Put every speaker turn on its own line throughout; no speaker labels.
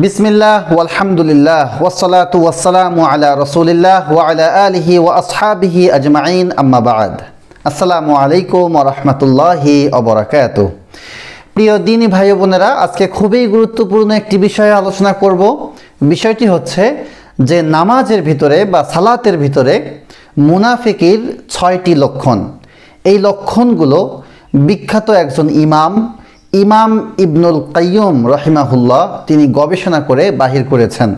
বিসমিল্লাহ আম্মাবাদ আসসালামু আলাইকুম প্রিয় দিনী ভাই বোনেরা আজকে খুবই গুরুত্বপূর্ণ একটি বিষয়ে আলোচনা করব বিষয়টি হচ্ছে যে নামাজের ভিতরে বা সালাতের ভিতরে মুনাফিকির ছয়টি লক্ষণ এই লক্ষণগুলো বিখ্যাত একজন ইমাম ইমাম ইবনুল কাইয়ুম রহিমাহুল্লাহ তিনি গবেষণা করে বাহির করেছেন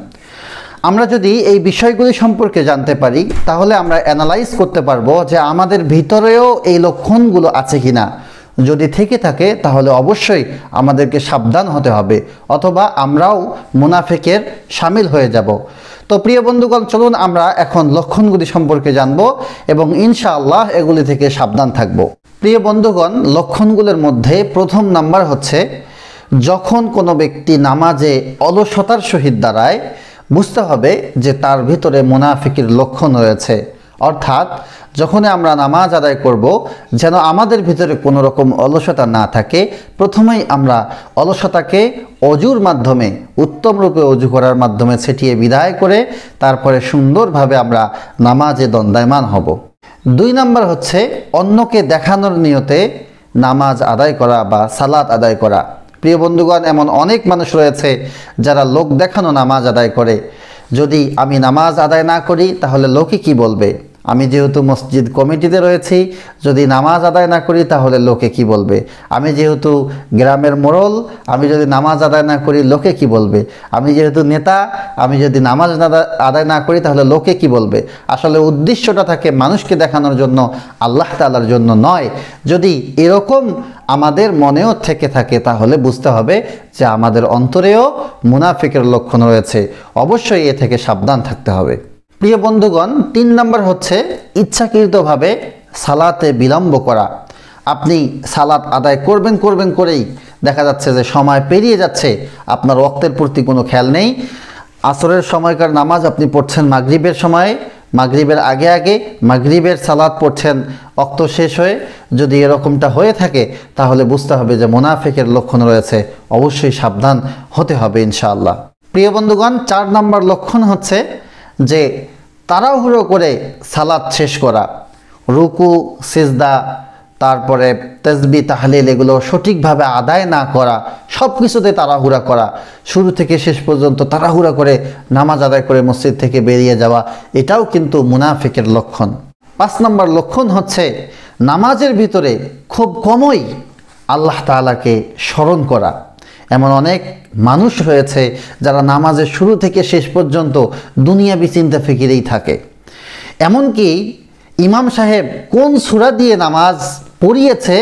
আমরা যদি এই বিষয়গুলি সম্পর্কে জানতে পারি তাহলে আমরা অ্যানালাইজ করতে পারবো যে আমাদের ভিতরেও এই লক্ষণগুলো আছে কি না যদি থেকে থাকে তাহলে অবশ্যই আমাদেরকে সাবধান হতে হবে অথবা আমরাও মুনাফেকের সামিল হয়ে যাব তো প্রিয় বন্ধুগণ চলুন আমরা এখন লক্ষণগুলি সম্পর্কে জানব এবং ইনশাআল্লাহ এগুলি থেকে সাবধান থাকব প্রিয় বন্ধুগণ লক্ষণগুলোর মধ্যে প্রথম নাম্বার হচ্ছে যখন কোনো ব্যক্তি নামাজে অলসতার সহিত দাঁড়ায় বুঝতে হবে যে তার ভিতরে মুনাফিকির লক্ষণ রয়েছে অর্থাৎ যখনই আমরা নামাজ আদায় করব যেন আমাদের ভিতরে কোনো রকম অলসতা না থাকে প্রথমেই আমরা অলসতাকে অজুর মাধ্যমে উত্তম রূপে অজু করার মাধ্যমে ছেটিয়ে বিদায় করে তারপরে সুন্দরভাবে আমরা নামাজে দণ্ডায়মান হব দুই নাম্বার হচ্ছে অন্যকে দেখানোর নিয়তে নামাজ আদায় করা বা সালাত আদায় করা প্রিয় বন্ধুগণ এমন অনেক মানুষ রয়েছে যারা লোক দেখানো নামাজ আদায় করে যদি আমি নামাজ আদায় না করি তাহলে লোকে কি বলবে আমি যেহেতু মসজিদ কমিটিতে রয়েছি যদি নামাজ আদায় না করি তাহলে লোকে কি বলবে আমি যেহেতু গ্রামের মোড়ল আমি যদি নামাজ আদায় না করি লোকে কি বলবে আমি যেহেতু নেতা আমি যদি নামাজ আদায় না করি তাহলে লোকে কি বলবে আসলে উদ্দেশ্যটা থাকে মানুষকে দেখানোর জন্য আল্লাহ তালার জন্য নয় যদি এরকম আমাদের মনেও থেকে থাকে তাহলে বুঝতে হবে যে আমাদের অন্তরেও মুনাফিকের লক্ষণ রয়েছে অবশ্যই এ থেকে সাবধান থাকতে হবে প্রিয় বন্ধুগণ তিন নম্বর হচ্ছে ইচ্ছাকৃতভাবে সালাতে বিলম্ব করা আপনি সালাত আদায় করবেন করবেন করেই দেখা যাচ্ছে যে সময় পেরিয়ে যাচ্ছে আপনার রক্তের প্রতি কোনো খেয়াল নেই আসরের সময়কার নামাজ আপনি পড়ছেন মাগরীবের সময়ে মাগরীবের আগে আগে মাগরীবের সালাদ পড়ছেন অক্ত শেষ হয়ে যদি এরকমটা হয়ে থাকে তাহলে বুঝতে হবে যে মোনাফেকের লক্ষণ রয়েছে অবশ্যই সাবধান হতে হবে ইনশাআল্লাহ প্রিয় বন্ধুগণ চার নম্বর লক্ষণ হচ্ছে যে তাড়াহুড়ো করে সালাদ শেষ করা রুকু সিজদা তারপরে তেজবি তাহলিল এগুলো সঠিকভাবে আদায় না করা সব কিছুতে তাড়াহুড়া করা শুরু থেকে শেষ পর্যন্ত তাড়াহুড়া করে নামাজ আদায় করে মসজিদ থেকে বেরিয়ে যাওয়া এটাও কিন্তু মুনাফিকের লক্ষণ পাঁচ নম্বর লক্ষণ হচ্ছে নামাজের ভিতরে খুব কমই আল্লাহ তালাকে স্মরণ করা এমন অনেক মানুষ হয়েছে যারা নামাজের শুরু থেকে শেষ পর্যন্ত দুনিয়া বিচিন্তা ফিকিরেই থাকে এমনকি ইমাম সাহেব কোন সুরা দিয়ে নামাজ পড়িয়েছে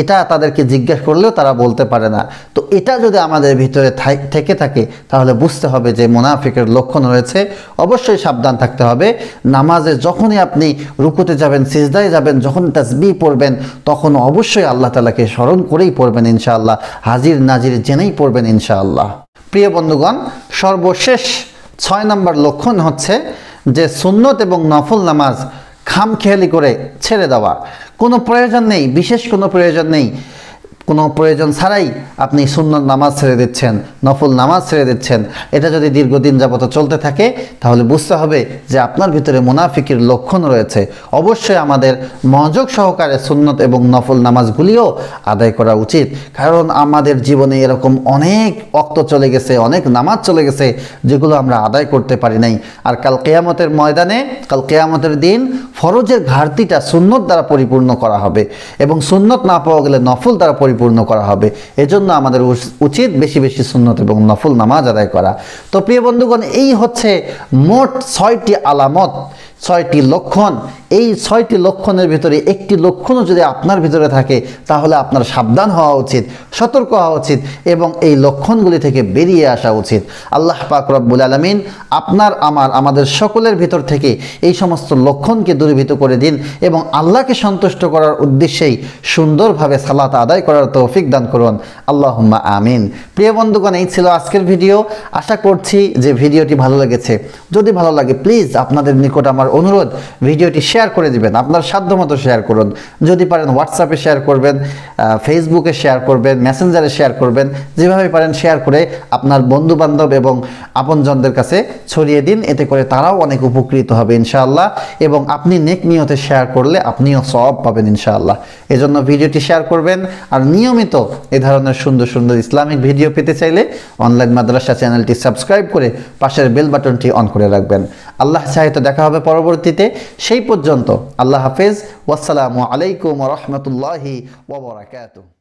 এটা তাদেরকে জিজ্ঞেস করলেও তারা বলতে পারে না তো এটা যদি আমাদের ভিতরে থেকে থাকে তাহলে বুঝতে হবে যে মোনাফিকের লক্ষণ রয়েছে অবশ্যই সাবধান থাকতে হবে নামাজে যখনই আপনি রুকুতে যাবেন সিজদায় যাবেন যখন তাজবি পড়বেন তখন অবশ্যই আল্লাহ তালাকে স্মরণ করেই পড়বেন ইনশাআল্লাহ হাজির নাজির জেনেই পড়বেন ইনশাআল্লাহ প্রিয় বন্ধুগণ সর্বশেষ ছয় নম্বর লক্ষণ হচ্ছে যে সুন্নত এবং নফল নামাজ খামখেয়ালি করে ছেড়ে দেওয়া কোনো প্রয়োজন নেই বিশেষ কোনো প্রয়োজন নেই কোনো প্রয়োজন ছাড়াই আপনি সুন্নত নামাজ ছেড়ে দিচ্ছেন নফল নামাজ ছেড়ে দিচ্ছেন এটা যদি দীর্ঘদিন যাবত চলতে থাকে তাহলে বুঝতে হবে যে আপনার ভিতরে মুনাফিকির লক্ষণ রয়েছে অবশ্যই আমাদের মনোযোগ সহকারে সুন্নত এবং নফল নামাজগুলিও আদায় করা উচিত কারণ আমাদের জীবনে এরকম অনেক অক্ত চলে গেছে অনেক নামাজ চলে গেছে যেগুলো আমরা আদায় করতে পারি নাই আর কাল কেয়ামতের ময়দানে কাল কেয়ামতের দিন ফরজের ঘাটতিটা সুন্নত দ্বারা পরিপূর্ণ করা হবে এবং সুন্নত না পাওয়া গেলে নফল দ্বারা পরি পরিপূর্ণ করা হবে এজন্য আমাদের উচিত বেশি বেশি সুন্নত এবং নফল নামাজ আদায় করা তো প্রিয় বন্ধুগণ এই হচ্ছে মোট ছয়টি আলামত ছয়টি লক্ষণ এই ছয়টি লক্ষণের ভিতরে একটি লক্ষণও যদি আপনার ভিতরে থাকে তাহলে আপনার সাবধান হওয়া উচিত সতর্ক হওয়া উচিত এবং এই লক্ষণগুলি থেকে বেরিয়ে আসা উচিত আল্লাহ পাক রব্বুল আলমিন আপনার আমার আমাদের সকলের ভিতর থেকে এই সমস্ত লক্ষণকে দূরীভূত করে দিন এবং আল্লাহকে সন্তুষ্ট করার উদ্দেশ্যেই সুন্দরভাবে সালাত আদায় করার তৌফিক দান করুন আল্লাহ আমিন প্রিয় বন্ধুগণ এই ছিল আজকের ভিডিও আশা করছি যে ভিডিওটি ভালো লেগেছে যদি ভালো লাগে প্লিজ আপনাদের নিকট আমার অনুরোধ ভিডিওটি শেয়ার করে দিবেন আপনার সাধ্যমতো শেয়ার করুন যদি পারেন হোয়াটসঅ্যাপে শেয়ার করবেন ফেসবুকে শেয়ার করবেন মেসেঞ্জারে শেয়ার করবেন যেভাবে পারেন শেয়ার করে আপনার বন্ধুবান্ধব এবং আপনজনদের কাছে ছড়িয়ে দিন এতে করে তারাও অনেক উপকৃত হবে ইনশাআল্লাহ এবং আপনি নেক নিয়তে শেয়ার করলে আপনিও সব পাবেন ইনশাআল্লাহ এজন্য ভিডিওটি শেয়ার করবেন আর নিয়মিত এ ধরনের সুন্দর সুন্দর ইসলামিক ভিডিও পেতে চাইলে অনলাইন মাদ্রাসা চ্যানেলটি সাবস্ক্রাইব করে পাশের বেল বাটনটি অন করে রাখবেন আল্লাহ চাহিত তো দেখা হবে পরবর্তী পরবর্তীতে সেই পর্যন্ত আল্লাহ হাফেজ ওয়াসালামু আলাইকুম রহমতুল্লাহি ওবরাকাতু